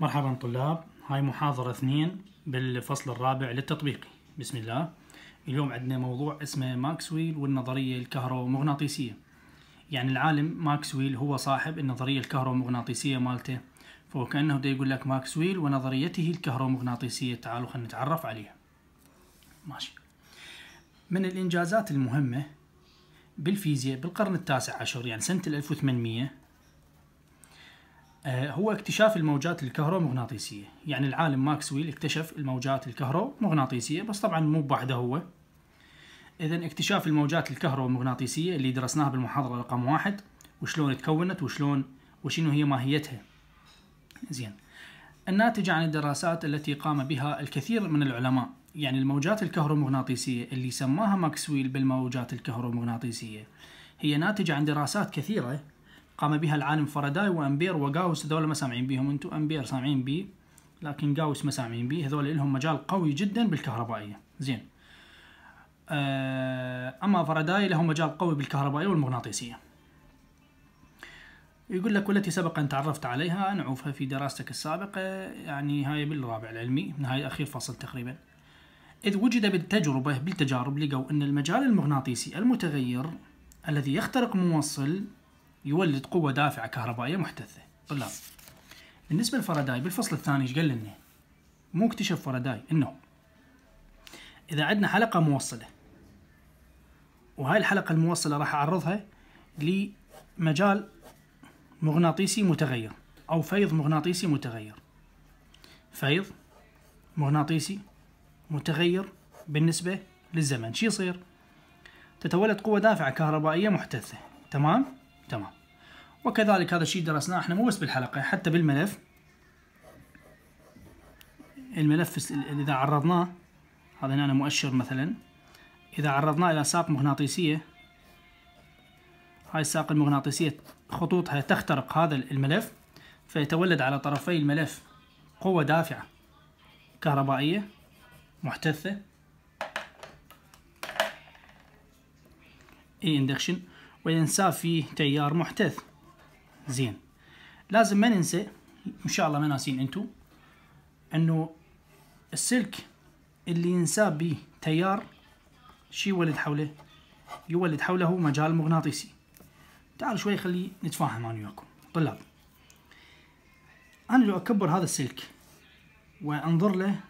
مرحبا طلاب هاي محاضرة اثنين بالفصل الرابع للتطبيقي بسم الله اليوم عندنا موضوع اسمه ماكسويل والنظرية الكهرومغناطيسية يعني العالم ماكسويل هو صاحب النظرية الكهرومغناطيسية مالته فهو كأنه دا يقول لك ماكسويل ونظريته الكهرومغناطيسية تعالوا خلينا نتعرف عليها ماشي من الإنجازات المهمة بالفيزياء بالقرن التاسع عشر يعني سنة 1800 آه، هو اكتشاف الموجات الكهرومغناطيسية يعني العالم ماكسويل اكتشف الموجات الكهرومغناطيسية بس طبعا مو بوحده هو إذا اكتشاف الموجات الكهرومغناطيسية اللي درسناها بالمحاضرة رقم واحد وشلون تكونت وشلون وشنو هي ماهيتها زين الناتجة عن الدراسات التي قام بها الكثير من العلماء يعني الموجات الكهرومغناطيسية اللي سماها ماكسويل بالموجات الكهرومغناطيسية هي ناتجة عن دراسات كثيرة قام بها العالم فاراداي وامبير وغاوس هذول ما سامعين بيهم انتم امبير سامعين بيه لكن غاوس ما سامعين بيه هذول لهم مجال قوي جدا بالكهربائيه زين آه، اما فاراداي له مجال قوي بالكهربائيه والمغناطيسيه يقول لك والتي سبق أن تعرفت عليها نعوفها في دراستك السابقة يعني هاي بالرابع العلمي من هاي أخير فصل تقريبا إذ وجد بالتجربة بالتجارب لقوا أن المجال المغناطيسي المتغير الذي يخترق موصل يولد قوة دافعة كهربائية محتثة طلاب بالنسبة لفرداي بالفصل الثاني ايش قال لنا؟ مو اكتشف فرداي انه اذا عندنا حلقة موصلة وهاي الحلقة الموصلة راح اعرضها لمجال مغناطيسي متغير او فيض مغناطيسي متغير فيض مغناطيسي متغير بالنسبة للزمن شو يصير؟ تتولد قوة دافعة كهربائية محتثة تمام؟ تمام وكذلك هذا الشيء درسناه احنا مو بس بالحلقة حتى بالملف الملف إذا عرضناه هذا هنا مؤشر مثلا إذا عرضناه إلى ساق مغناطيسية هاي الساق المغناطيسية خطوطها تخترق هذا الملف فيتولد على طرفي الملف قوة دافعة كهربائية محتثة اي اندكشن وينساه في تيار محتث زين لازم ما ننسى ان شاء الله ما ناسين انتو انه السلك اللي ينساه تيار شي يولد حوله يولد حوله مجال مغناطيسي تعال شوي خلي نتفاهم انا وياكم طلاب انا لو اكبر هذا السلك وانظر له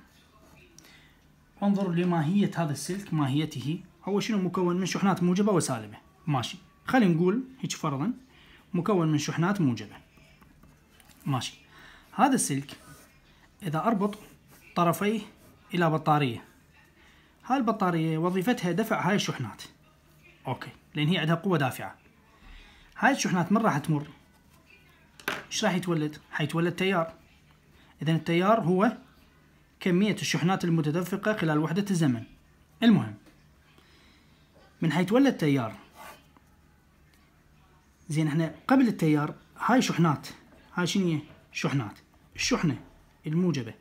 وانظر لماهية هذا السلك ماهيته هو شنو مكون من شحنات موجبة وسالبة ماشي خلينا نقول هيك فرضا مكون من شحنات موجبة ماشي هذا السلك إذا أربط طرفيه إلى بطارية هاي البطارية وظيفتها دفع هاي الشحنات أوكي لأن هي عندها قوة دافعة هاي الشحنات من راح تمر ايش راح يتولد حيتولد تيار إذا التيار هو كمية الشحنات المتدفقة خلال وحدة الزمن المهم من حيتولد تيار زين احنا قبل التيار هاي شحنات هاي شنو شحنات الشحنه الموجبه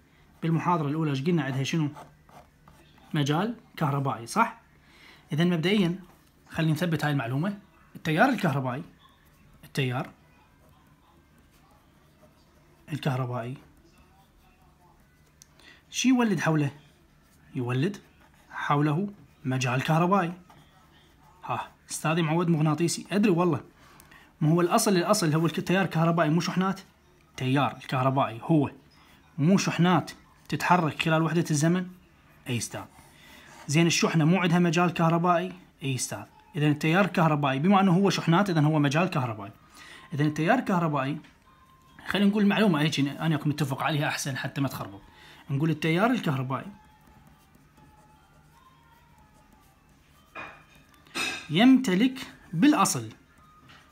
بالمحاضره الاولى ايش قلنا عندها شنو مجال كهربائي صح اذا مبدئيا خلينا نثبت هاي المعلومه التيار الكهربائي التيار الكهربائي شي يولد حوله يولد حوله مجال كهربائي ها استاذي معود مغناطيسي ادري والله ما هو الاصل الاصل هو التيار الكهربائي مو شحنات تيار الكهربائي هو مو شحنات تتحرك خلال وحدة الزمن اي استاذ زين الشحنة مو عندها مجال كهربائي اي استاذ اذا التيار الكهربائي بما انه هو شحنات اذا هو مجال كهربائي اذا التيار الكهربائي خلينا نقول معلومة هيك انا وياكم نتفق عليها احسن حتى ما تخربط نقول التيار الكهربائي يمتلك بالاصل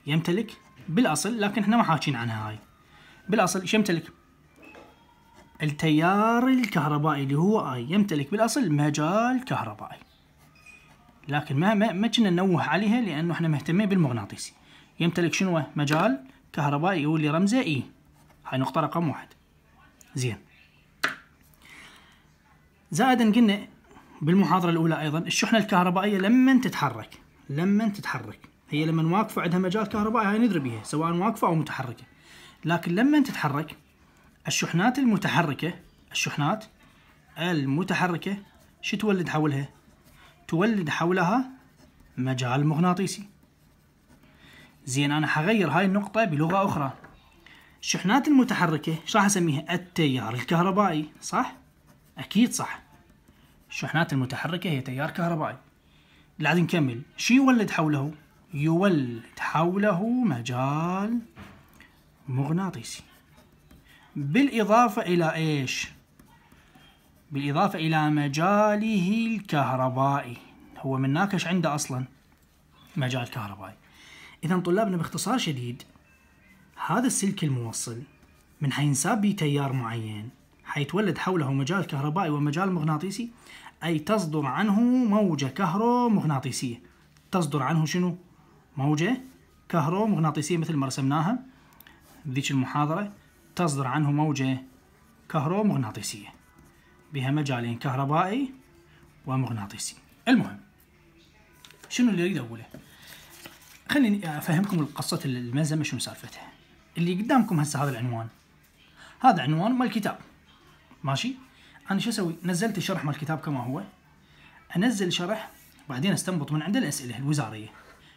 يمتلك بالاصل لكن احنا ما حاكين عنها هاي بالاصل ايش يمتلك التيار الكهربائي اللي هو اي يمتلك بالاصل مجال كهربائي لكن ما ما كنا ننوه عليها لانه احنا مهتمين بالمغناطيسي يمتلك شنو مجال كهربائي هو اللي رمزه اي هاي نقطه رقم واحد زين زائدا قلنا بالمحاضره الاولى ايضا الشحنه الكهربائيه لما تتحرك لما تتحرك هي لما واقفه عندها مجال كهربائي هاي ندري بيها سواء واقفه او متحركه لكن لما تتحرك الشحنات المتحركه الشحنات المتحركه شو تولد حولها تولد حولها مجال مغناطيسي زين انا حغير هاي النقطه بلغه اخرى الشحنات المتحركه ايش راح اسميها التيار الكهربائي صح اكيد صح الشحنات المتحركه هي تيار كهربائي لازم نكمل شو يولد حوله يولد حوله مجال مغناطيسي بالإضافة إلى إيش؟ بالإضافة إلى مجاله الكهربائي هو من ناكش عنده أصلا مجال كهربائي إذا طلابنا باختصار شديد هذا السلك الموصل من حينساب به تيار معين حيتولد حوله مجال كهربائي ومجال مغناطيسي أي تصدر عنه موجة كهرومغناطيسية تصدر عنه شنو؟ موجة كهرومغناطيسية مثل ما رسمناها بذيك المحاضرة تصدر عنه موجة كهرومغناطيسية بها مجالين كهربائي ومغناطيسي المهم شنو اللي اريد اقوله خليني افهمكم قصه الملزمه شنو سالفتها اللي قدامكم هسه هذا العنوان هذا عنوان مال كتاب ماشي انا شو اسوي نزلت الشرح مال الكتاب كما هو انزل شرح وبعدين استنبط من عنده الاسئله الوزاريه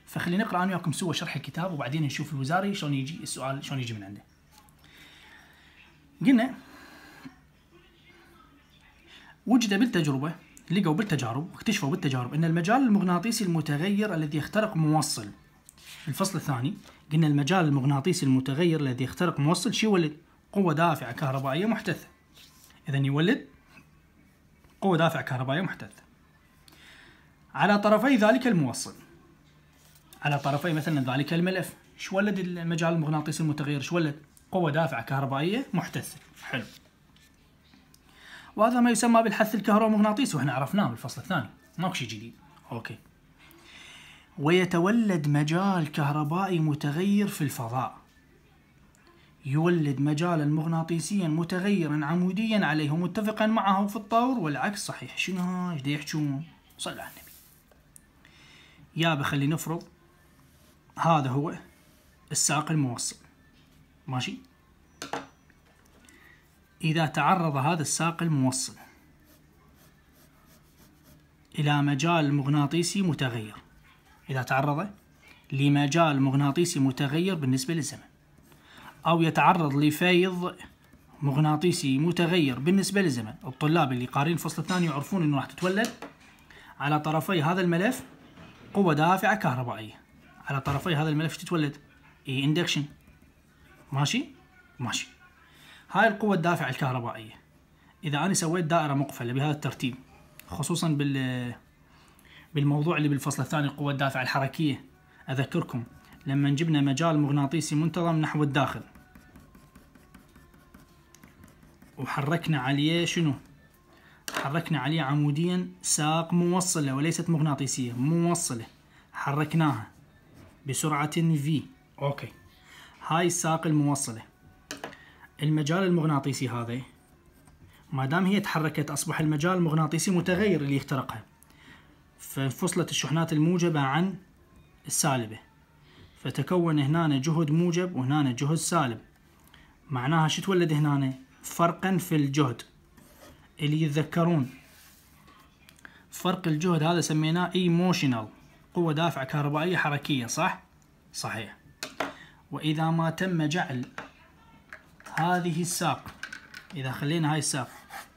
فخلينا نقرا انا وياكم سوى شرح الكتاب وبعدين نشوف الوزاري شلون يجي السؤال شلون يجي من عنده. قلنا وجد بالتجربه لقوا بالتجارب واكتشفوا بالتجارب ان المجال المغناطيسي المتغير الذي يخترق موصل الفصل الثاني قلنا المجال المغناطيسي المتغير الذي يخترق موصل شو يولد؟ قوة دافعة كهربائية محدثة. إذا يولد قوة دافعة كهربائية محدثة. على طرفي ذلك الموصل على طرفي مثلا نضع الملف شو ولد المجال المغناطيسي المتغير شو ولد قوة دافعة كهربائية محتسة حلو وهذا ما يسمى بالحث الكهرومغناطيسي واحنا عرفناه بالفصل الثاني ماكو شيء جديد اوكي ويتولد مجال كهربائي متغير في الفضاء يولد مجالا مغناطيسيا متغيرا عموديا عليه متفقا معه في الطور والعكس صحيح شنو هاي يحكون صلى على النبي يا بخلي نفرض هذا هو الساق الموصل ماشي إذا تعرض هذا الساق الموصل إلى مجال مغناطيسي متغير إذا تعرض لمجال مغناطيسي متغير بالنسبة للزمن أو يتعرض لفيض مغناطيسي متغير بالنسبة للزمن الطلاب اللي قارين الفصل الثاني يعرفون أنه راح تتولد على طرفي هذا الملف قوة دافعة كهربائية على طرفي هذا الملف تتولد اي اندكشن ماشي ماشي هاي القوة الدافعة الكهربائية اذا انا سويت دائرة مقفلة بهذا الترتيب خصوصا بال بالموضوع اللي بالفصل الثاني القوة الدافعة الحركية اذكركم لما جبنا مجال مغناطيسي منتظم نحو الداخل وحركنا عليه شنو حركنا عليه عموديا ساق موصلة وليست مغناطيسية موصلة حركناها بسرعة V أوكي هاي الساق الموصلة المجال المغناطيسي هذا ما دام هي تحركت أصبح المجال المغناطيسي متغير اللي يخترقها فانفصلت الشحنات الموجبة عن السالبة فتكون هنا جهد موجب وهنا جهد سالب معناها شو تولد هنا فرقا في الجهد اللي يتذكرون فرق الجهد هذا سميناه ايموشنال قوة دافعة كهربائية حركية صح؟ صحيح وإذا ما تم جعل هذه الساق إذا خلينا هاي الساق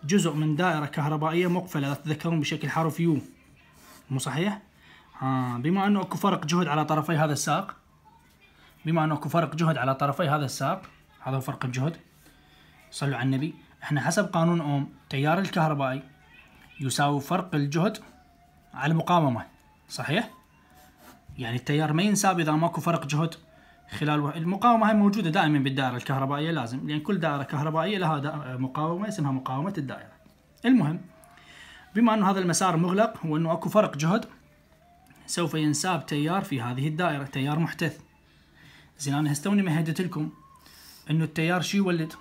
جزء من دائرة كهربائية مقفلة إذا تتذكرون بشكل حرف يو مو صحيح؟ آه بما أنه أكو فرق جهد على طرفي هذا الساق بما أنه أكو فرق جهد على طرفي هذا الساق هذا هو فرق الجهد صلوا على النبي احنا حسب قانون أوم تيار الكهربائي يساوي فرق الجهد على المقاومة صحيح؟ يعني التيار ما ينساب اذا ماكو فرق جهد خلال المقاومه هاي موجوده دائما بالدائره الكهربائيه لازم لان كل دائره كهربائيه لها دا... مقاومه اسمها مقاومه الدائره المهم بما انه هذا المسار مغلق وانه اكو فرق جهد سوف ينساب تيار في هذه الدائره تيار محتث زين انا هستوني مهدت لكم انه التيار شو يولد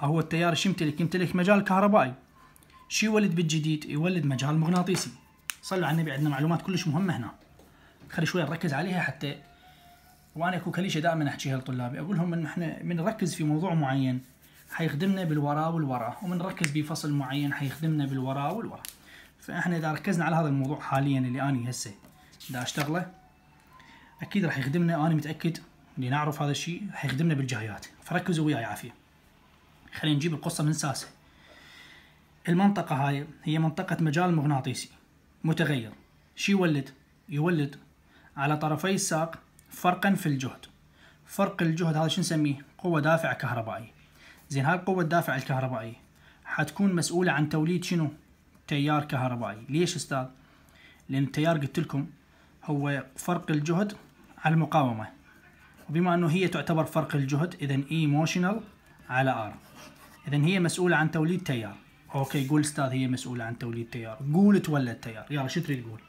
هو التيار شو يمتلك يمتلك مجال كهربائي شو يولد بالجديد يولد مجال مغناطيسي صلوا على النبي عندنا معلومات كلش مهمه هنا خلي شوي نركز عليها حتى وانا اكو كليشة دائما احكيها لطلابي اقول لهم ان احنا من نركز في موضوع معين حيخدمنا بالوراء والوراء ومن نركز بفصل معين حيخدمنا بالوراء والوراء فاحنا اذا ركزنا على هذا الموضوع حاليا اللي اني هسه دا اشتغله اكيد راح يخدمنا انا متاكد اللي نعرف هذا الشيء راح يخدمنا بالجايات فركزوا وياي عافيه خلينا نجيب القصه من ساسه المنطقه هاي هي منطقه مجال مغناطيسي متغير شي يولد يولد على طرفي الساق فرقا في الجهد فرق الجهد هذا شو نسميه قوة دافع كهربائي زين هاي القوة الدافع الكهربائية حتكون مسؤولة عن توليد شنو تيار كهربائي ليش استاذ لان التيار قلت لكم هو فرق الجهد على المقاومة وبما انه هي تعتبر فرق الجهد اذا اي موشنال على ار اذا هي مسؤولة عن توليد تيار اوكي قول استاذ هي مسؤولة عن توليد تيار قول تولد تيار يلا شو تريد تقول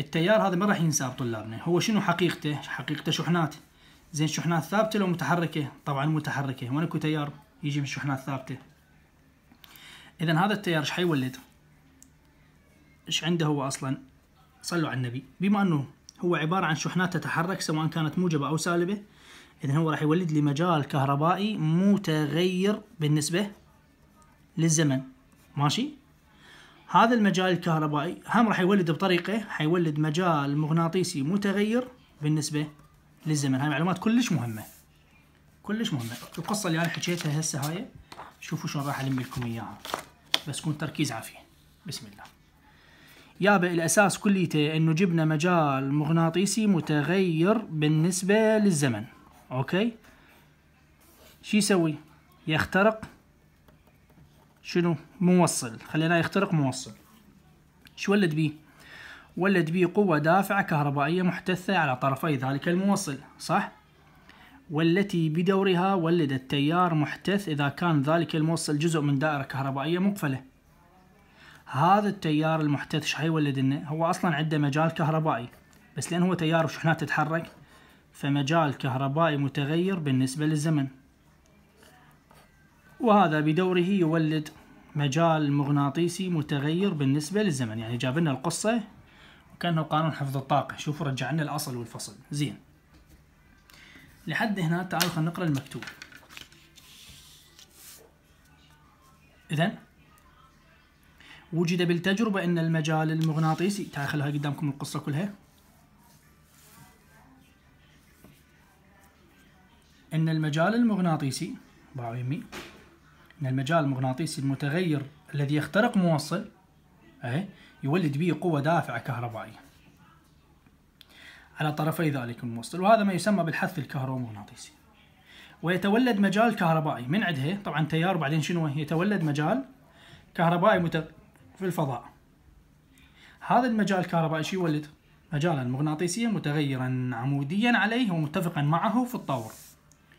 التيار هذا ما راح ينسى طلابنا هو شنو حقيقته حقيقته شحنات زين شحنات ثابته لو متحركه طبعا متحركه وين اكو تيار يجي من شحنات ثابته اذا هذا التيار ايش حيولد ايش عنده هو اصلا صلوا على النبي بما انه هو عباره عن شحنات تتحرك سواء كانت موجبه او سالبه اذا هو راح يولد لي مجال كهربائي متغير بالنسبه للزمن ماشي هذا المجال الكهربائي هم راح يولد بطريقه حيولد مجال مغناطيسي متغير بالنسبه للزمن هاي معلومات كلش مهمه كلش مهمه القصه اللي انا حكيتها هسه هاي شوفوا شلون راح الم لكم اياها بس كون تركيز عافيه بسم الله يابا الاساس كليته انه جبنا مجال مغناطيسي متغير بالنسبه للزمن اوكي شو يسوي يخترق شنو موصل خليناه يخترق موصل شو ولد بيه ولد بيه قوة دافعة كهربائية محتثة على طرفي ذلك الموصل صح والتي بدورها ولدت تيار محتث إذا كان ذلك الموصل جزء من دائرة كهربائية مقفلة هذا التيار المحتث شو هيولد لنا هو اصلا عنده مجال كهربائي بس لان هو تيار وشحنات تتحرك فمجال كهربائي متغير بالنسبة للزمن وهذا بدوره يولد مجال مغناطيسي متغير بالنسبة للزمن يعني جاب لنا القصة وكأنه قانون حفظ الطاقة شوفوا رجع لنا الأصل والفصل زين لحد هنا تعالوا خلينا نقرأ المكتوب إذا وجد بالتجربة أن المجال المغناطيسي تعال خلوها قدامكم القصة كلها أن المجال المغناطيسي باعوا يمي ان المجال المغناطيسي المتغير الذي يخترق موصل اي يولد به قوه دافعه كهربائيه على طرفي ذلك الموصل وهذا ما يسمى بالحث الكهرومغناطيسي ويتولد مجال كهربائي من عندها طبعا تيار بعدين شنو يتولد مجال كهربائي مت... في الفضاء هذا المجال الكهربائي شو يولد مجالا مغناطيسيا متغيرا عموديا عليه ومتفقا معه في الطور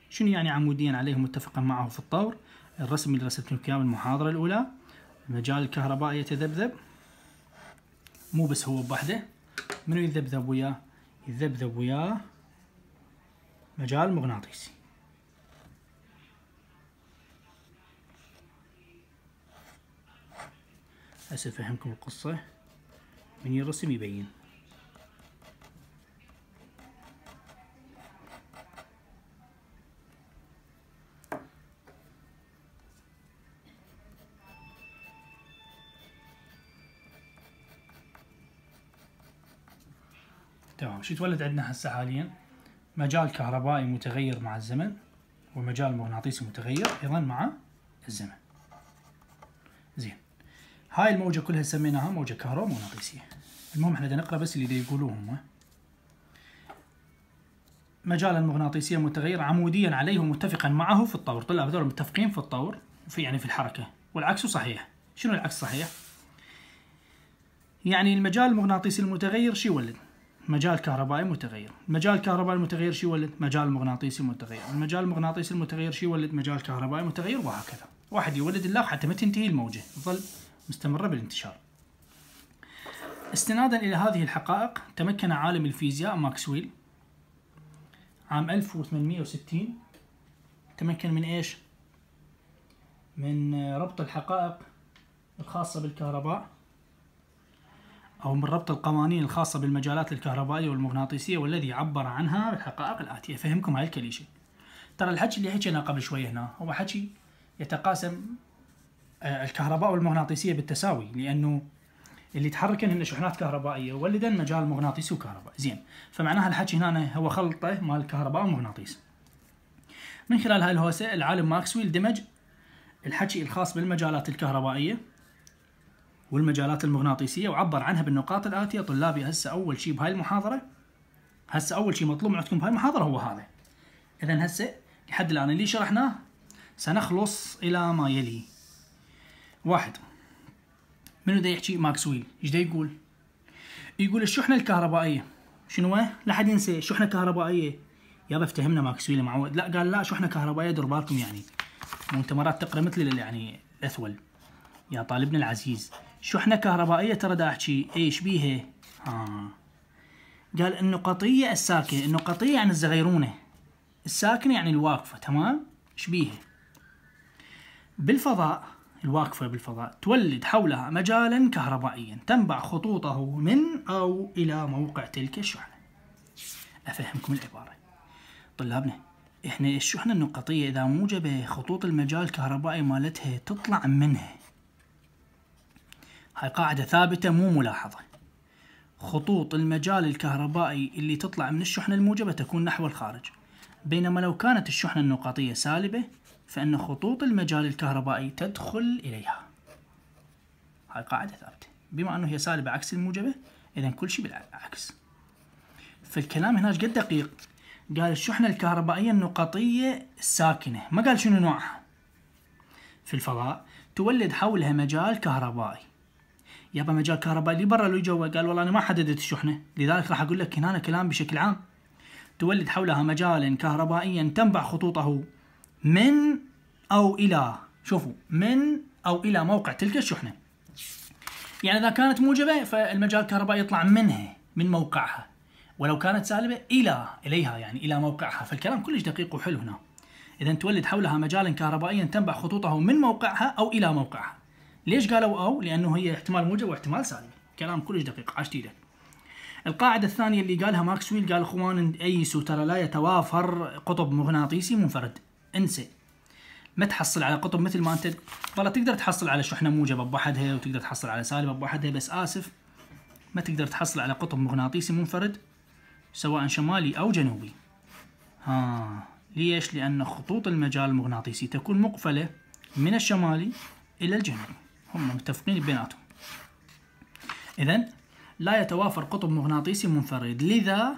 شنو يعني عموديا عليه ومتفقا معه في الطور الرسم اللي لكم اياه المحاضرة الأولى المجال الكهربائي يتذبذب مو بس هو بوحده منو يذبذب وياه يذبذب وياه مجال مغناطيسي هسه فهمكم القصة من يرسم يبين شو يتولد عندنا هسه حاليا مجال كهربائي متغير مع الزمن ومجال مغناطيسي متغير ايضا مع الزمن زين هاي الموجه كلها سميناها موجه كهرومغناطيسيه المهم احنا نقرا بس اللي يقولوه هم مجالا مغناطيسيا متغير عموديا عليه ومتفقا معه في الطور طلع هذول متفقين في الطور في يعني في الحركه والعكس صحيح شنو العكس صحيح يعني المجال المغناطيسي المتغير شو يولد مجال كهربائي متغير المجال الكهربائي المتغير شو يولد مجال مغناطيسي متغير المجال المغناطيسي المتغير شو يولد مجال كهربائي متغير وهكذا واحد يولد الله حتى ما تنتهي الموجة تظل مستمرة بالانتشار استنادا إلى هذه الحقائق تمكن عالم الفيزياء ماكسويل عام 1860 تمكن من ايش؟ من ربط الحقائق الخاصة بالكهرباء أو من ربط القوانين الخاصة بالمجالات الكهربائية والمغناطيسية والذي عبر عنها بالحقائق الآتية فهمكم هاي الكليشة ترى الحكي اللي حكيناه قبل شوي هنا هو حكي يتقاسم آه، الكهرباء والمغناطيسية بالتساوي لأنه اللي تحركن هن شحنات كهربائيه ولدن مجال مغناطيسي وكهرباء زين فمعناها الحكي هنا هو خلطه مال الكهرباء والمغناطيس من خلال هاي الهوسه العالم ماكسويل دمج الحكي الخاص بالمجالات الكهربائيه والمجالات المغناطيسيه وعبر عنها بالنقاط الاتيه طلابي هسه اول شيء بهاي المحاضره هسه اول شيء مطلوب عندكم بهاي المحاضره هو هذا اذا هسه لحد الان اللي شرحناه سنخلص الى ما يلي واحد منو دا يحكي ماكسويل ايش دا يقول يقول الشحنه الكهربائيه شنو لا حد ينسى شحنه كهربائيه يابا افتهمنا ماكسويل معود لا قال لا شحنه كهربائيه دير بالكم يعني مؤتمرات مرات تقرا مثل يعني الاثول يا طالبنا العزيز شحنة كهربائية ترى دا احكي ايش بيها؟ ها قال النقطية الساكنة، النقطية يعني الزغيرونة الساكنة يعني الواقفة تمام؟ ايش بيها؟ بالفضاء الواقفة بالفضاء تولد حولها مجالا كهربائيا تنبع خطوطه من أو إلى موقع تلك الشحنة أفهمكم العبارة طلابنا إحنا الشحنة النقطية إذا موجبة خطوط المجال الكهربائي مالتها تطلع منها هاي قاعدة ثابتة مو ملاحظة خطوط المجال الكهربائي اللي تطلع من الشحنة الموجبة تكون نحو الخارج بينما لو كانت الشحنة النقاطية سالبة فإن خطوط المجال الكهربائي تدخل إليها هاي قاعدة ثابتة بما أنه هي سالبة عكس الموجبة إذا كل شيء بالعكس فالكلام هناك قد دقيق قال الشحنة الكهربائية النقطية الساكنة ما قال شنو نوعها في الفضاء تولد حولها مجال كهربائي يابا مجال كهربائي اللي برا لو جوا قال والله انا ما حددت الشحنه لذلك راح اقول لك هنا كلام بشكل عام تولد حولها مجالا كهربائيا تنبع خطوطه من او الى شوفوا من او الى موقع تلك الشحنه يعني اذا كانت موجبه فالمجال الكهربائي يطلع منها من موقعها ولو كانت سالبه الى اليها يعني الى موقعها فالكلام كلش دقيق وحلو هنا اذا تولد حولها مجالا كهربائيا تنبع خطوطه من موقعها او الى موقعها ليش قالوا او؟ لانه هي احتمال موجب واحتمال سالب، كلام كلش دقيق عاشت ايدك. القاعدة الثانية اللي قالها ماكسويل قال اخوان ايسوا ترى لا يتوافر قطب مغناطيسي منفرد، انسى. ما تحصل على قطب مثل ما انت والله تقدر تحصل على شحنة موجبة بوحدها وتقدر تحصل على سالبة بوحدها بس اسف ما تقدر تحصل على قطب مغناطيسي منفرد سواء شمالي او جنوبي. ها ليش؟ لأن خطوط المجال المغناطيسي تكون مقفلة من الشمالي إلى الجنوبي. هم متفقين بيناتهم إذا لا يتوافر قطب مغناطيسي منفرد لذا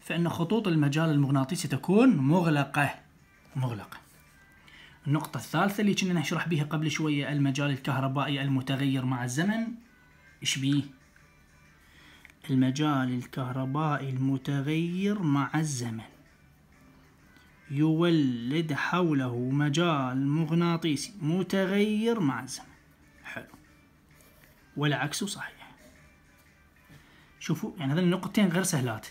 فإن خطوط المجال المغناطيسي تكون مغلقة مغلقة النقطة الثالثة اللي كنا نشرح بها قبل شوية المجال الكهربائي المتغير مع الزمن إيش بيه؟ المجال الكهربائي المتغير مع الزمن يولد حوله مجال مغناطيسي متغير مع الزمن والعكس صحيح شوفوا يعني هذول النقطتين غير سهلات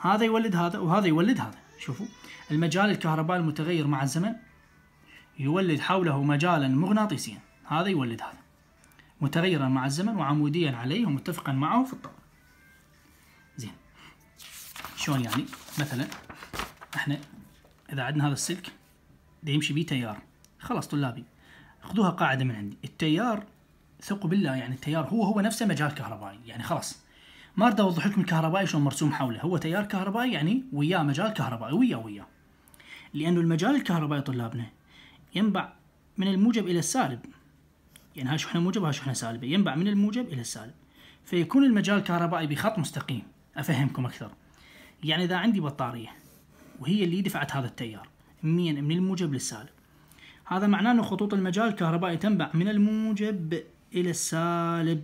هذا يولد هذا وهذا يولد هذا شوفوا المجال الكهربائي المتغير مع الزمن يولد حوله مجالا مغناطيسيا هذا يولد هذا متغيرا مع الزمن وعموديا عليه ومتفقا معه في الطاقة زين شلون يعني مثلا احنا اذا عندنا هذا السلك ده يمشي بيه تيار خلاص طلابي خذوها قاعدة من عندي التيار ثقوا بالله يعني التيار هو هو نفسه مجال كهربائي يعني خلاص ما اريد اوضح لكم الكهربائي شلون مرسوم حوله هو تيار كهربائي يعني وياه مجال كهربائي وياه وياه لانه المجال الكهربائي طلابنا ينبع من الموجب الى السالب يعني هاي شحنه موجب وهاي شحنه سالبه ينبع من الموجب الى السالب فيكون المجال الكهربائي بخط مستقيم افهمكم اكثر يعني اذا عندي بطاريه وهي اللي دفعت هذا التيار 100 من الموجب للسالب هذا معناه انه خطوط المجال الكهربائي تنبع من الموجب إلى السالب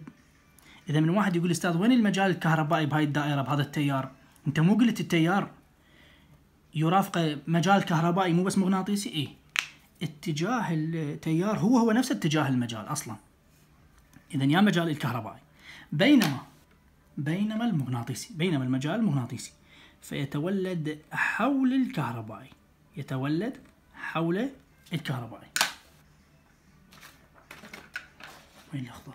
إذا من واحد يقول أستاذ وين المجال الكهربائي بهاي الدائرة بهذا التيار أنت مو قلت التيار يرافقه مجال كهربائي مو بس مغناطيسي إيه اتجاه التيار هو هو نفس اتجاه المجال أصلا إذا يا مجال الكهربائي بينما بينما المغناطيسي بينما المجال المغناطيسي فيتولد حول الكهربائي يتولد حول الكهربائي وين الاخضر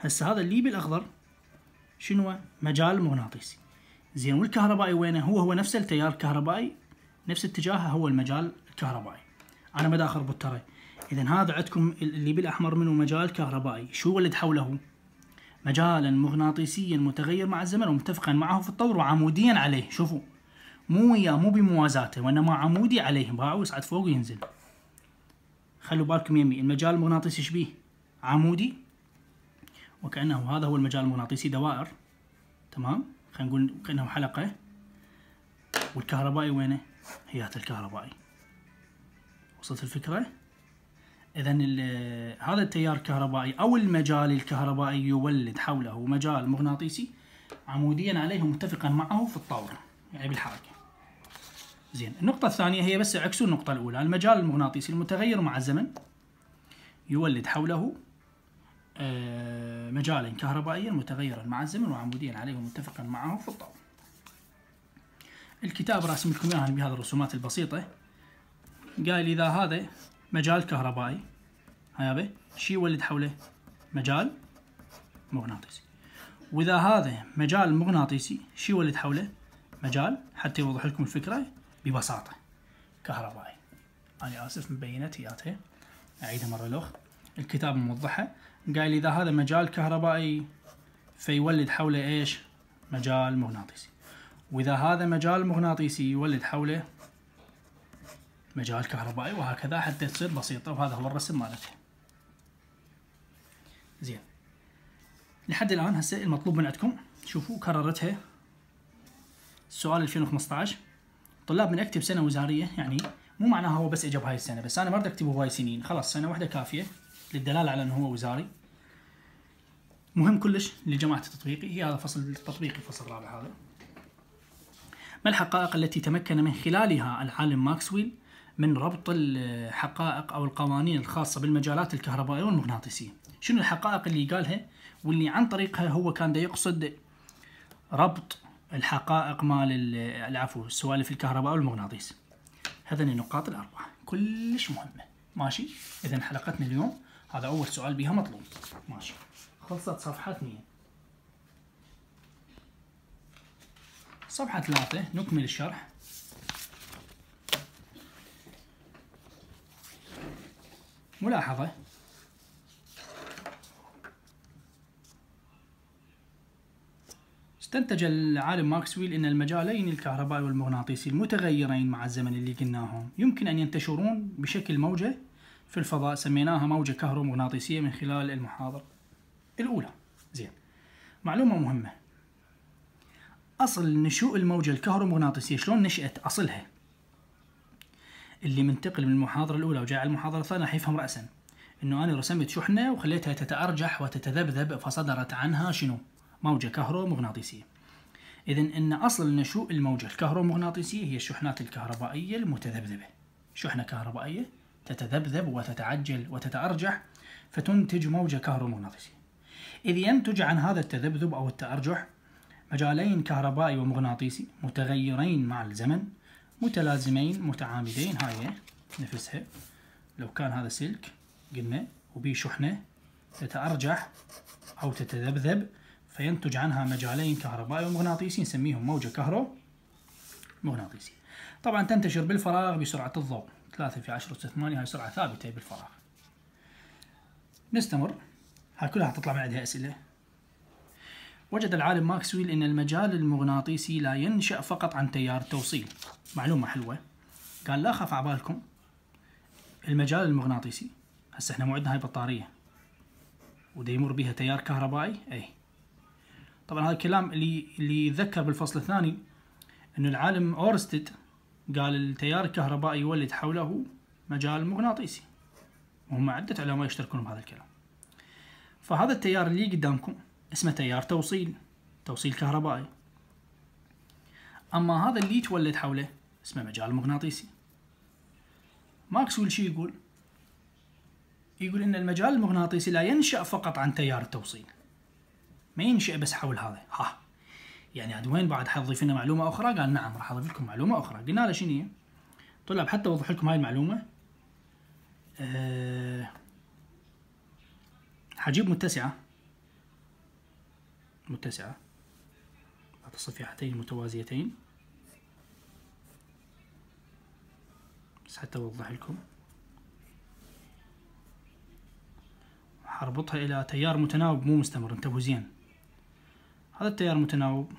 هسه هذا اللي بالاخضر شنو مجال مغناطيسي زين والكهربائي وينه هو هو نفس التيار الكهربائي نفس اتجاهه هو المجال الكهربائي انا ما اخربط ترى اذا هذا عندكم اللي بالاحمر منه مجال كهربائي شو ولد حوله مجالا مغناطيسيا متغير مع الزمن ومتفقا معه في الطور وعموديا عليه شوفوا مو وياه مو بموازاته وانما عمودي عليهم باعوا يصعد فوق وينزل خلوا بالكم يمي المجال المغناطيسي شبيه عمودي وكانه هذا هو المجال المغناطيسي دوائر تمام خلينا نقول كانه حلقه والكهربائي وينه هيات الكهربائي وصلت الفكره اذا هذا التيار الكهربائي او المجال الكهربائي يولد حوله مجال مغناطيسي عموديا عليه متفقا معه في الطاوله يعني بالحركه زين النقطة الثانية هي بس عكسوا النقطة الأولى المجال المغناطيسي المتغير مع الزمن يولد حوله آه، مجالا كهربائيا متغيرا مع الزمن وعموديا عليه ومتفقا معه في الطاولة الكتاب راسم لكم اياها بهذه الرسومات البسيطة قال إذا هذا مجال كهربائي هذا شي يولد حوله مجال مغناطيسي وإذا هذا مجال مغناطيسي شي يولد حوله مجال حتى يوضح لكم الفكرة ببساطة كهربائي أنا آسف مبينتي آتي أعيدها مرة لأخ الكتاب موضحة قال إذا هذا مجال كهربائي فيولد حوله إيش مجال مغناطيسي وإذا هذا مجال مغناطيسي يولد حوله مجال كهربائي وهكذا حتى تصير بسيطة وهذا هو الرسم مالتها زين لحد الآن هسه المطلوب من عندكم شوفوا كررتها السؤال 2015 طلاب من اكتب سنه وزاريه يعني مو معناها هو بس اجى بهاي السنه بس انا ما اريد اكتبه بهاي سنين خلاص سنه واحده كافيه للدلاله على انه هو وزاري مهم كلش لجماعه التطبيقي هي هذا فصل التطبيقي الفصل الرابع هذا ما الحقائق التي تمكن من خلالها العالم ماكسويل من ربط الحقائق او القوانين الخاصه بالمجالات الكهربائيه والمغناطيسيه شنو الحقائق اللي قالها واللي عن طريقها هو كان دا يقصد ربط الحقائق مال العفو السوالف الكهرباء والمغناطيس هذا النقاط الأربعة كلش مهمة ماشي إذا حلقتنا اليوم هذا أول سؤال بها مطلوب ماشي خلصت صفحة اثنين صفحة ثلاثة نكمل الشرح ملاحظة استنتج العالم ماكسويل أن المجالين الكهربائي والمغناطيسي المتغيرين مع الزمن اللي قلناهم يمكن أن ينتشرون بشكل موجة في الفضاء سميناها موجة كهرومغناطيسية من خلال المحاضرة الأولى زين معلومة مهمة أصل نشوء الموجة الكهرومغناطيسية شلون نشأت أصلها اللي منتقل من المحاضرة الأولى وجاي على المحاضرة الثانية راح يفهم رأسا إنه أنا رسمت شحنة وخليتها تتأرجح وتتذبذب فصدرت عنها شنو؟ موجة كهرومغناطيسية إذا أن أصل نشوء الموجة الكهرومغناطيسية هي الشحنات الكهربائية المتذبذبة شحنة كهربائية تتذبذب وتتعجل وتتأرجح فتنتج موجة كهرومغناطيسية إذ ينتج عن هذا التذبذب أو التأرجح مجالين كهربائي ومغناطيسي متغيرين مع الزمن متلازمين متعامدين هاي إيه؟ نفسها لو كان هذا سلك قلنا وبي شحنة تتأرجح أو تتذبذب فينتج عنها مجالين كهربائي ومغناطيسي نسميهم موجة كهرو مغناطيسي طبعا تنتشر بالفراغ بسرعة الضوء 3 في 10 أس 8 هاي سرعة ثابتة بالفراغ نستمر هاي كلها تطلع من عندها أسئلة وجد العالم ماكسويل أن المجال المغناطيسي لا ينشأ فقط عن تيار توصيل معلومة حلوة قال لا خاف عبالكم المجال المغناطيسي هسه احنا مو عندنا هاي بطارية ودا يمر بها تيار كهربائي اي طبعا هذا الكلام اللي اللي يتذكر بالفصل الثاني انه العالم اورستد قال التيار الكهربائي يولد حوله مجال مغناطيسي وهم عدة علماء يشتركون بهذا الكلام فهذا التيار اللي قدامكم اسمه تيار توصيل توصيل كهربائي أما هذا اللي يتولد حوله اسمه مجال مغناطيسي ماكسويل شي يقول يقول إن المجال المغناطيسي لا ينشأ فقط عن تيار التوصيل ما ينشئ بس حول هذا ها يعني عاد وين بعد حيضيف لنا معلومه اخرى قال نعم راح اضيف لكم معلومه اخرى قلنا له شنو هي طلاب حتى اوضح لكم هاي المعلومه أه حجيب متسعه متسعه ذات الصفيحتين متوازيتين بس حتى اوضح لكم حربطها الى تيار متناوب مو مستمر انتبهوا زين هذا التيار متناوب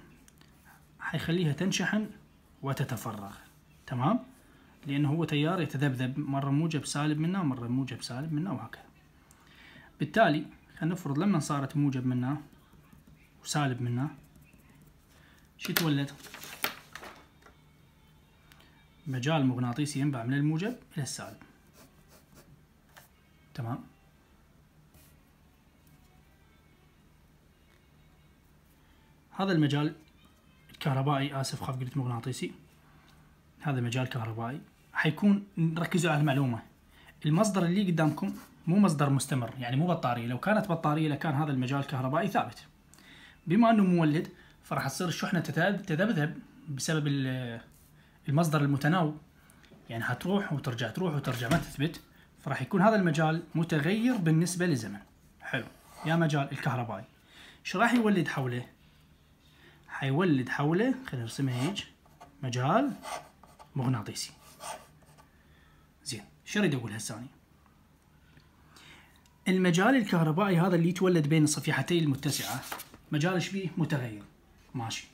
حيخليها تنشحن وتتفرغ تمام لأنه هو تيار يتذبذب مرة موجب سالب منه ومرة موجب سالب منه وهكذا بالتالي خلينا نفرض لما صارت موجب منه وسالب منه شو تولد مجال مغناطيسي ينبع من الموجب إلى السالب تمام هذا المجال الكهربائي اسف خاف قلت مغناطيسي هذا مجال كهربائي حيكون ركزوا على المعلومه المصدر اللي قدامكم مو مصدر مستمر يعني مو بطاريه لو كانت بطاريه لكان هذا المجال الكهربائي ثابت بما انه مولد فراح تصير الشحنه تذبذب بسبب المصدر المتناوب يعني هتروح وترجع تروح وترجع ما تثبت فراح يكون هذا المجال متغير بالنسبه للزمن حلو يا مجال الكهربائي شو راح يولد حوله حيولد حوله خلينا نرسمها هيج مجال مغناطيسي زين شو اريد اقول هسه المجال الكهربائي هذا اللي يتولد بين الصفيحتين المتسعه مجال ايش بيه متغير ماشي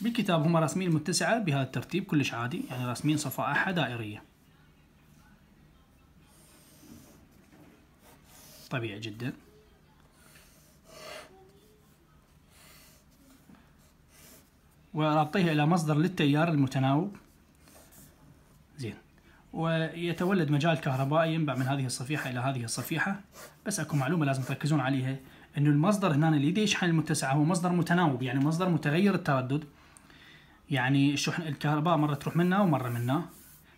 بالكتاب هم راسمين المتسعه بهذا الترتيب كلش عادي يعني راسمين صفائحة دائريه طبيعي جدا ورابطيها إلى مصدر للتيار المتناوب زين ويتولد مجال كهربائي ينبع من هذه الصفيحة إلى هذه الصفيحة بس أكو معلومة لازم تركزون عليها أنه المصدر هنا اللي يشحن المتسع هو مصدر متناوب يعني مصدر متغير التردد يعني الشحن الكهرباء مرة تروح منا ومرة منا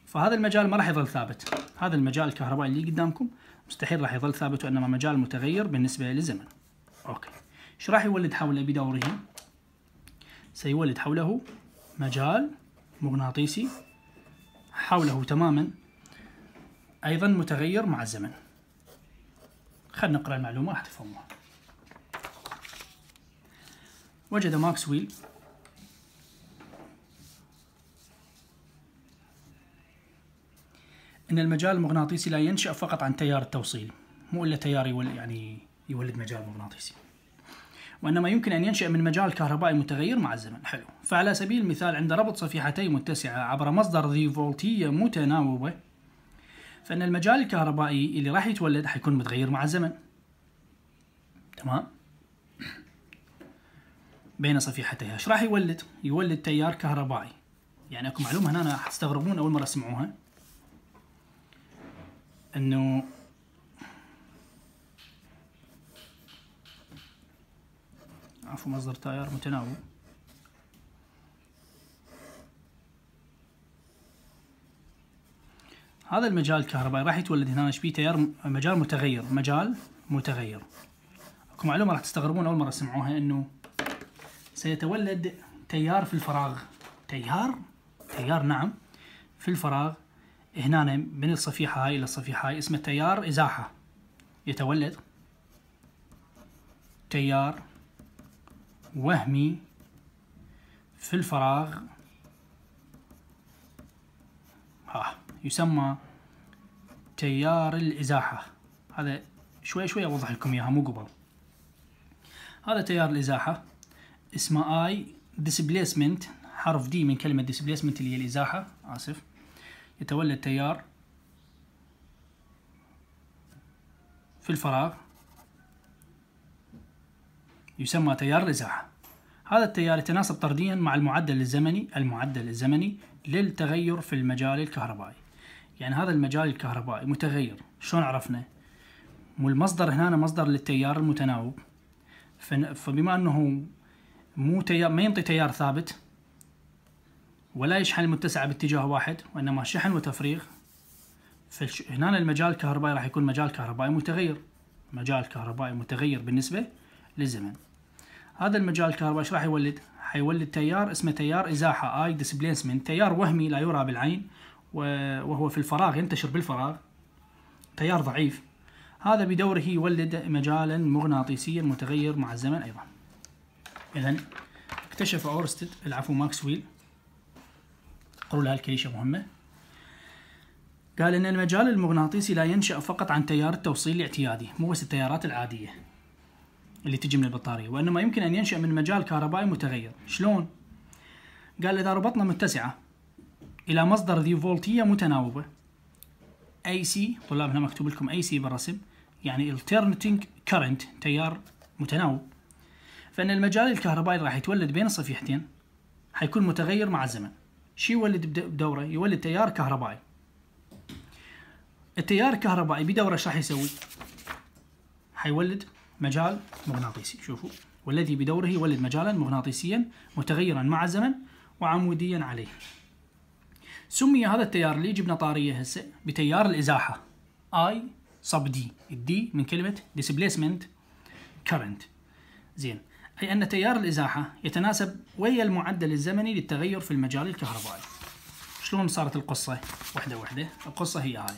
فهذا المجال ما راح يظل ثابت هذا المجال الكهربائي اللي قدامكم مستحيل راح يظل ثابت وانما مجال متغير بالنسبه للزمن اوكي ايش راح يولد حوله بدوره سيولد حوله مجال مغناطيسي حوله تماما ايضا متغير مع الزمن خلينا نقرا المعلومه راح تفهموها وجد ماكسويل ان المجال المغناطيسي لا ينشا فقط عن تيار التوصيل مو الا تيار يولد يعني يولد مجال مغناطيسي وانما يمكن ان ينشا من مجال كهربائي متغير مع الزمن حلو فعلى سبيل المثال عند ربط صفيحتين متسعه عبر مصدر ذي فولتيه متناوبه فان المجال الكهربائي اللي راح يتولد حيكون متغير مع الزمن تمام بين صفيحتيها ايش راح يولد يولد تيار كهربائي يعني اكو معلومه هنا أنا تستغربون اول مره تسمعوها انه عفوا مصدر تاير متناوب هذا المجال الكهربائي راح يتولد هنا ايش بيه تيار مجال متغير مجال متغير اكو معلومه راح تستغربون اول مره تسمعوها انه سيتولد تيار في الفراغ تيار تيار نعم في الفراغ هنا من الصفيحة هاي إلى الصفيحة هاي اسمه تيار إزاحة يتولد تيار وهمي في الفراغ ها يسمى تيار الإزاحة هذا شوي شوي أوضح لكم إياها مو قبل هذا تيار الإزاحة اسمه I displacement حرف D من كلمة displacement اللي هي الإزاحة آسف يتولى التيار في الفراغ يسمى تيار الإزاحة هذا التيار يتناسب طرديا مع المعدل الزمني المعدل الزمني للتغير في المجال الكهربائي يعني هذا المجال الكهربائي متغير شلون عرفنا والمصدر هنا مصدر للتيار المتناوب فبما انه مو تيار ما ينطي تيار ثابت ولا يشحن المتسعة باتجاه واحد وإنما شحن وتفريغ فهنا المجال الكهربائي راح يكون مجال كهربائي متغير مجال كهربائي متغير بالنسبة للزمن هذا المجال الكهربائي ايش راح يولد؟ حيولد تيار اسمه تيار إزاحة اي ديسبليسمنت تيار وهمي لا يرى بالعين وهو في الفراغ ينتشر بالفراغ تيار ضعيف هذا بدوره يولد مجالا مغناطيسيا متغير مع الزمن أيضا إذا اكتشف أورستد العفو ماكسويل حطوا لها الكريشه مهمه قال ان المجال المغناطيسي لا ينشا فقط عن تيار التوصيل الاعتيادي مو بس التيارات العاديه اللي تجي من البطاريه وانما يمكن ان ينشا من مجال كهربائي متغير شلون قال اذا ربطنا متسعه الى مصدر ذي فولتيه متناوبه اي سي طلاب هنا مكتوب لكم اي سي بالرسم يعني alternating current تيار متناوب فان المجال الكهربائي اللي راح يتولد بين الصفيحتين حيكون متغير مع الزمن شو يولد بدوره؟ يولد تيار كهربائي. التيار الكهربائي بدوره ايش راح يسوي؟ حيولد مجال مغناطيسي، شوفوا والذي بدوره يولد مجالا مغناطيسيا متغيرا مع الزمن وعموديا عليه. سمي هذا التيار اللي جبنا طاريه هسه بتيار الازاحه اي صب دي، الدي من كلمه displacement current. زين أي أن تيار الإزاحة يتناسب ويا المعدل الزمني للتغير في المجال الكهربائي شلون صارت القصة وحدة وحدة القصة هي هاي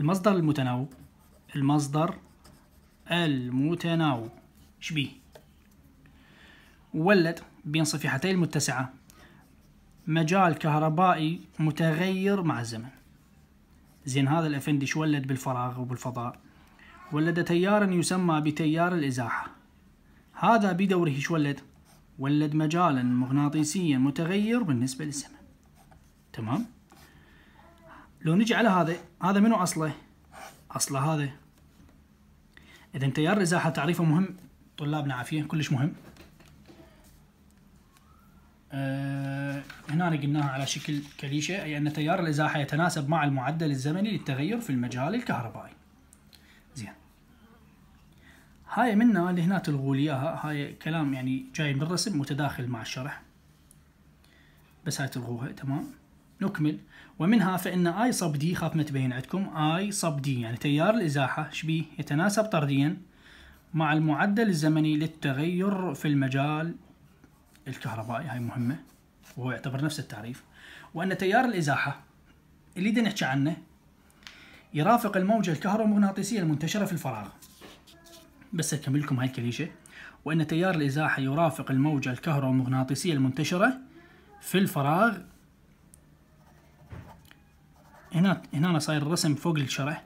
المصدر المتناوب المصدر المتناوب شبيه ولد بين صفيحتي المتسعة مجال كهربائي متغير مع الزمن زين هذا الأفندي شو ولد بالفراغ وبالفضاء ولد تيارا يسمى بتيار الإزاحة هذا بدوره شو ولد؟ ولد مجالا مغناطيسيا متغير بالنسبة للزمن تمام؟ لو نجي على هذا هذا منو أصله؟ أصله هذا إذا تيار الإزاحة تعريفه مهم طلابنا عافية كلش مهم أه هنا قلناها على شكل كليشة أي أن تيار الإزاحة يتناسب مع المعدل الزمني للتغير في المجال الكهربائي هاي منا اللي هنا تلغوا لي اياها هاي كلام يعني جاي من الرسم متداخل مع الشرح بس هاي تلغوها تمام نكمل ومنها فإن آي صب دي خاف ما تبين عندكم آي صب دي يعني تيار الإزاحة شبيه يتناسب طرديا مع المعدل الزمني للتغير في المجال الكهربائي هاي مهمة وهو يعتبر نفس التعريف وأن تيار الإزاحة اللي نحكي عنه يرافق الموجة الكهرومغناطيسية المنتشرة في الفراغ بس أكمل لكم هاي الكليشة وأن تيار الإزاحة يرافق الموجة الكهرومغناطيسية المنتشرة في الفراغ هنا هنا صاير الرسم فوق الشرح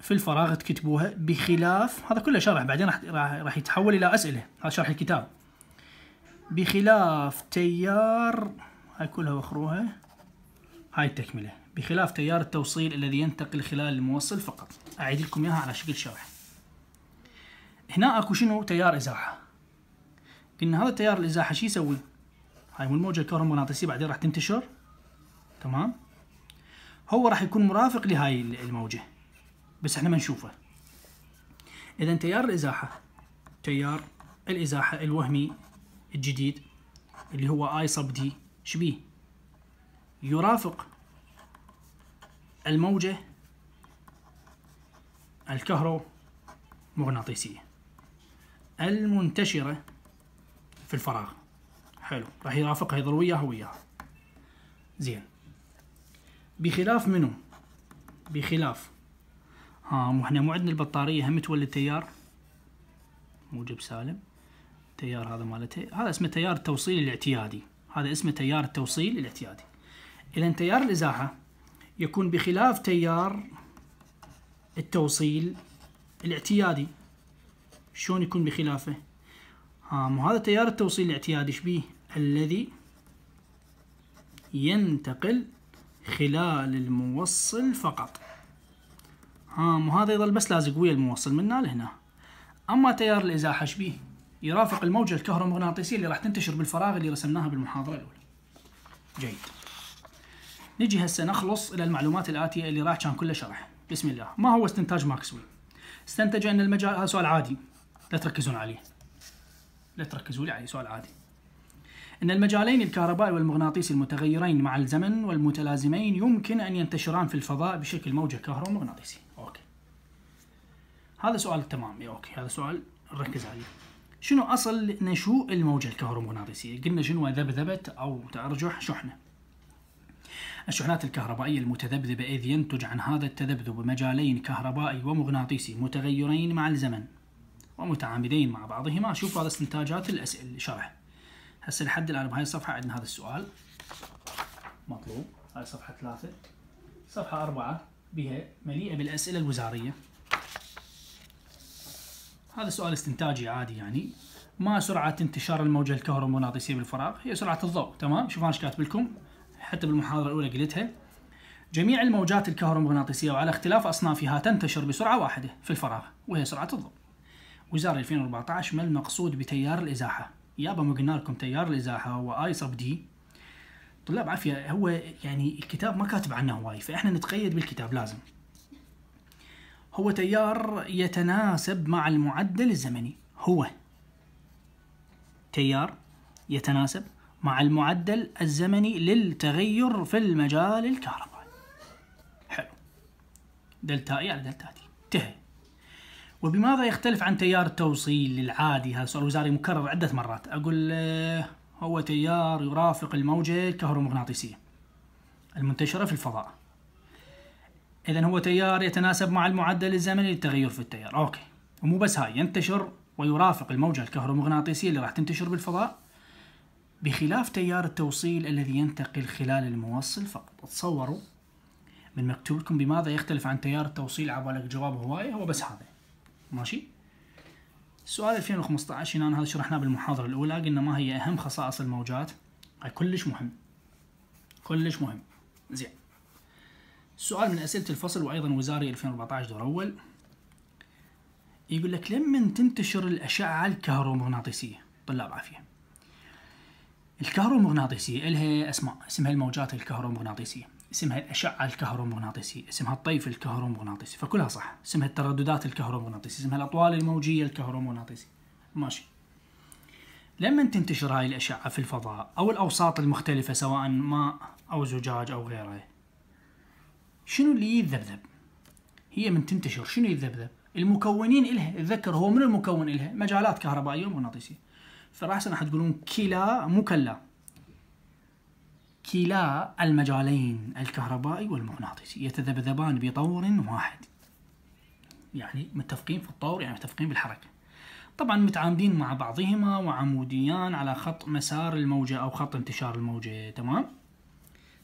في الفراغ تكتبوها بخلاف هذا كله شرح بعدين راح راح يتحول الى اسئله هذا شرح الكتاب بخلاف تيار هاي كلها وخروها هاي التكمله بخلاف تيار التوصيل الذي ينتقل خلال الموصل فقط اعيد لكم اياها على شكل شرح هنا اكو شنو تيار ازاحه قلنا هذا التيار الازاحه شو يسوي هاي مو الموجه الكهرومغناطيسيه بعدين راح تنتشر تمام هو راح يكون مرافق لهاي الموجه بس احنا ما نشوفه اذا تيار الازاحه تيار الازاحه الوهمي الجديد اللي هو اي صب دي شبيه يرافق الموجه الكهرومغناطيسيه المنتشرة في الفراغ حلو راح يرافقها يظل وياها وياها زين بخلاف منو بخلاف ها مو احنا مو عندنا البطارية هم تولد تيار موجب سالم التيار هذا مالته هذا اسمه تيار التوصيل الاعتيادي هذا اسمه تيار التوصيل الاعتيادي اذا تيار الازاحة يكون بخلاف تيار التوصيل الاعتيادي شلون يكون بخلافه هام آه، وهذا تيار التوصيل الاعتيادي شبيه الذي ينتقل خلال الموصل فقط هام آه، وهذا يظل بس لازق ويا الموصل من هنا لهنا اما تيار الازاحه شبيه يرافق الموجه الكهرومغناطيسيه اللي راح تنتشر بالفراغ اللي رسمناها بالمحاضره الاولى جيد نجي هسه نخلص الى المعلومات الاتيه اللي راح كان كله شرح بسم الله ما هو استنتاج ماكسويل استنتج ان المجال هذا سؤال عادي لا تركزون عليه لا تركزوا لي عليه سؤال عادي إن المجالين الكهربائي والمغناطيسي المتغيرين مع الزمن والمتلازمين يمكن أن ينتشران في الفضاء بشكل موجة كهرومغناطيسي أوكي هذا سؤال تمام يا إيه، أوكي هذا سؤال نركز عليه شنو أصل نشوء الموجة الكهرومغناطيسية قلنا شنو ذبذبة أو تأرجح شحنة الشحنات الكهربائية المتذبذبة إذ ينتج عن هذا التذبذب مجالين كهربائي ومغناطيسي متغيرين مع الزمن ومتعامدين مع بعضهما شوفوا هذا استنتاجات الأسئلة شرح هسه لحد الآن بهاي الصفحة عندنا هذا السؤال مطلوب هاي صفحة ثلاثة صفحة أربعة بها مليئة بالأسئلة الوزارية هذا سؤال استنتاجي عادي يعني ما سرعة انتشار الموجة الكهرومغناطيسية بالفراغ هي سرعة الضوء تمام شوف أنا ايش كاتب لكم حتى بالمحاضرة الأولى قلتها جميع الموجات الكهرومغناطيسية وعلى اختلاف أصنافها تنتشر بسرعة واحدة في الفراغ وهي سرعة الضوء وزارة 2014 ما المقصود بتيار الإزاحة يابا ما قلنا لكم تيار الإزاحة هو اي سب دي طلاب عافية هو يعني الكتاب ما كاتب عنه هواي فإحنا نتقيد بالكتاب لازم هو تيار يتناسب مع المعدل الزمني هو تيار يتناسب مع المعدل الزمني للتغير في المجال الكهربائي حلو دلتا اي على دلتا تي انتهى وبماذا يختلف عن تيار التوصيل العادي هذا سؤال وزاري مكرر عدة مرات أقول آه، هو تيار يرافق الموجة الكهرومغناطيسية المنتشرة في الفضاء إذا هو تيار يتناسب مع المعدل الزمني للتغير في التيار أوكي ومو بس هاي ينتشر ويرافق الموجة الكهرومغناطيسية اللي راح تنتشر بالفضاء بخلاف تيار التوصيل الذي ينتقل خلال الموصل فقط تصوروا من مكتوبكم بماذا يختلف عن تيار التوصيل عبالك جواب هواية هو بس هذا ماشي السؤال 2015 هنا هذا شرحناه بالمحاضرة الأولى قلنا ما هي أهم خصائص الموجات هاي كلش مهم كلش مهم زين السؤال من أسئلة الفصل وأيضا وزاري 2014 دور أول يقول لك لما تنتشر الأشعة الكهرومغناطيسية طلاب عافية الكهرومغناطيسية لها أسماء اسمها الموجات الكهرومغناطيسية اسمها الأشعة الكهرومغناطيسية اسمها الطيف الكهرومغناطيسي فكلها صح اسمها الترددات الكهرومغناطيسية اسمها الأطوال الموجية الكهرومغناطيسية ماشي لما تنتشر هاي الأشعة في الفضاء أو الأوساط المختلفة سواء ماء أو زجاج أو غيره شنو اللي يذبذب هي من تنتشر شنو يذبذب المكونين إلها الذكر هو من المكون إلها مجالات كهربائية ومغناطيسية فراح راح تقولون كلا مو كلا كلا المجالين الكهربائي والمغناطيسي يتذبذبان بطور واحد يعني متفقين في الطور يعني متفقين بالحركة طبعا متعامدين مع بعضهما وعموديان على خط مسار الموجة أو خط انتشار الموجة تمام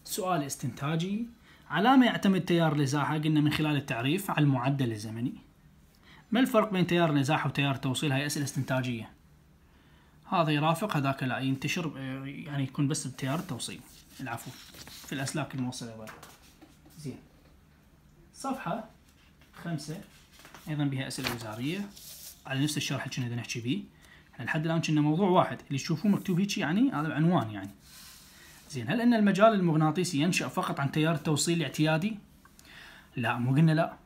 سؤال استنتاجي على ما يعتمد تيار الإزاحة قلنا من خلال التعريف على المعدل الزمني ما الفرق بين تيار الإزاحة وتيار التوصيل هاي أسئلة استنتاجية هذا يرافق هذاك لا ينتشر يعني يكون بس بتيار التوصيل العفو في الأسلاك الموصلة برا زين صفحة خمسة أيضا بها أسئلة وزارية على نفس الشرح اللي كنا نحكي به احنا لحد الآن كنا موضوع واحد اللي تشوفوه مكتوب هيك يعني هذا عنوان يعني زين هل أن المجال المغناطيسي ينشأ فقط عن تيار التوصيل الاعتيادي؟ لا مو قلنا لا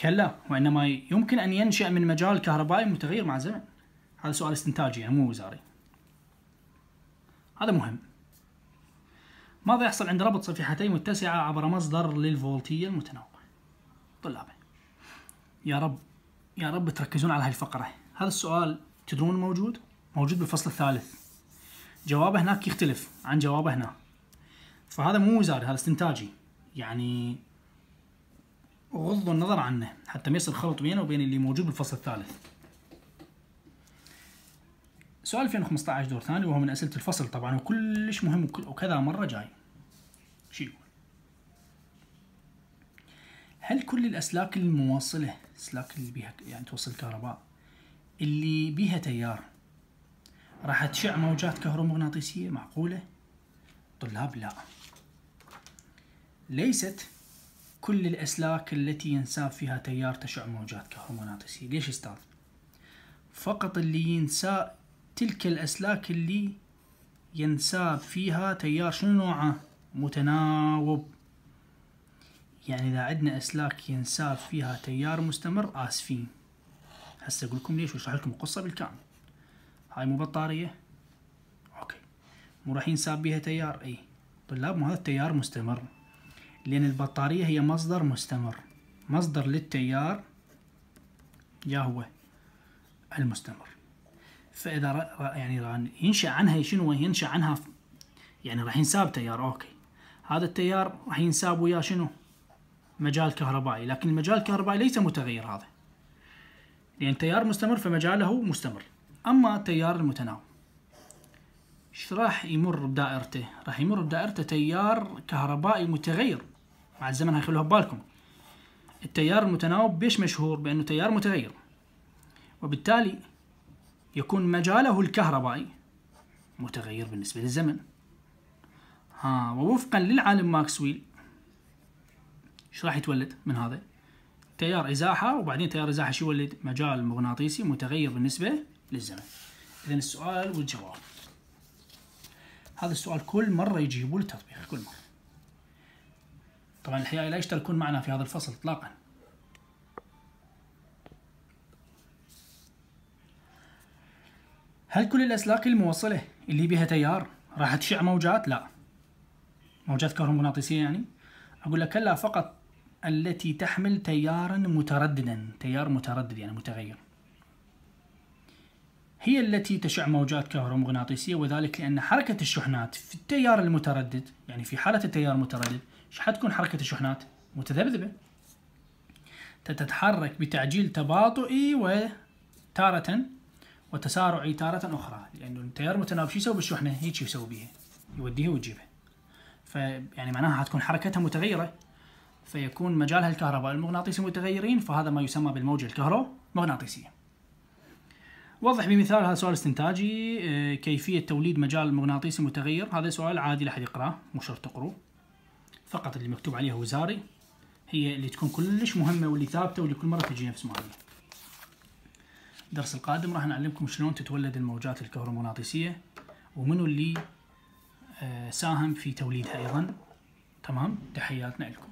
كلا وإنما يمكن أن ينشأ من مجال كهربائي متغير مع الزمن هذا سؤال استنتاجي يعني مو وزاري هذا مهم ماذا يحصل عند ربط صفيحتين متسعة عبر مصدر للفولتية المتنوعة طلابي يا رب يا رب تركزون على هالفقرة هذا السؤال تدرون موجود موجود بالفصل الثالث جوابه هناك يختلف عن جوابه هنا فهذا مو وزاري هذا استنتاجي يعني غضوا النظر عنه حتى ما يصير خلط بينه وبين اللي موجود بالفصل الثالث سؤال 2015 دور ثاني وهو من أسئلة الفصل طبعا وكلش مهم وكذا مرة جاي شو يقول هل كل الأسلاك الموصلة أسلاك اللي بيها يعني توصل كهرباء اللي بيها تيار راح تشع موجات كهرومغناطيسية معقولة؟ طلاب لا ليست كل الأسلاك التي ينساب فيها تيار تشع موجات كهرومغناطيسية ليش أستاذ؟ فقط اللي ينساب تلك الأسلاك اللي ينساب فيها تيار شنو نوعه متناوب يعني إذا عندنا أسلاك ينساب فيها تيار مستمر آسفين هسه أقول لكم ليش وأشرح لكم القصة بالكامل هاي مو بطارية أوكي مو راح ينساب بيها تيار أي طلاب مو هذا التيار مستمر لأن البطارية هي مصدر مستمر مصدر للتيار يا هو المستمر فاذا رأ يعني راح ينشا عنها شنو ينشا عنها يعني راح ينساب تيار اوكي هذا التيار راح ينساب وياه شنو مجال كهربائي لكن المجال الكهربائي ليس متغير هذا لان تيار مستمر فمجاله مستمر اما التيار المتناوب ايش راح يمر بدائرته راح يمر بدائرته تيار كهربائي متغير مع الزمن هيخلوها ببالكم التيار المتناوب بيش مشهور بانه تيار متغير وبالتالي يكون مجاله الكهربائي متغير بالنسبة للزمن ها ووفقا للعالم ماكسويل ايش راح يتولد من هذا؟ تيار إزاحة وبعدين تيار إزاحة شو يولد؟ مجال مغناطيسي متغير بالنسبة للزمن إذا السؤال والجواب هذا السؤال كل مرة يجيبوا التطبيق كل مرة طبعا الحقيقة لا يشتركون معنا في هذا الفصل إطلاقاً هل كل الأسلاك الموصلة اللي بها تيار راح تشع موجات؟ لا موجات كهرومغناطيسية يعني أقول لك لا فقط التي تحمل تيارا مترددا تيار متردد يعني متغير هي التي تشع موجات كهرومغناطيسية وذلك لأن حركة الشحنات في التيار المتردد يعني في حالة التيار المتردد ايش حتكون حركة الشحنات متذبذبة تتحرك بتعجيل تباطؤي وتارة وتسارعي تارة أخرى لأنه التيار المتناوب شو يسوي بالشحنة؟ هيك يسوي بها يوديها ويجيبها فيعني معناها حتكون حركتها متغيرة فيكون مجالها الكهرباء المغناطيسي متغيرين فهذا ما يسمى بالموجة الكهرومغناطيسية وضح بمثال هذا سؤال استنتاجي آه، كيفية توليد مجال مغناطيسي متغير هذا سؤال عادي لحد يقراه مو شرط تقروه فقط اللي مكتوب عليها وزاري هي اللي تكون كلش مهمة واللي ثابتة واللي كل مرة تجي نفس ما هي الدرس القادم راح نعلمكم شلون تتولد الموجات الكهرومغناطيسية ومنو اللي آه، ساهم في توليدها أيضا تمام تحياتنا لكم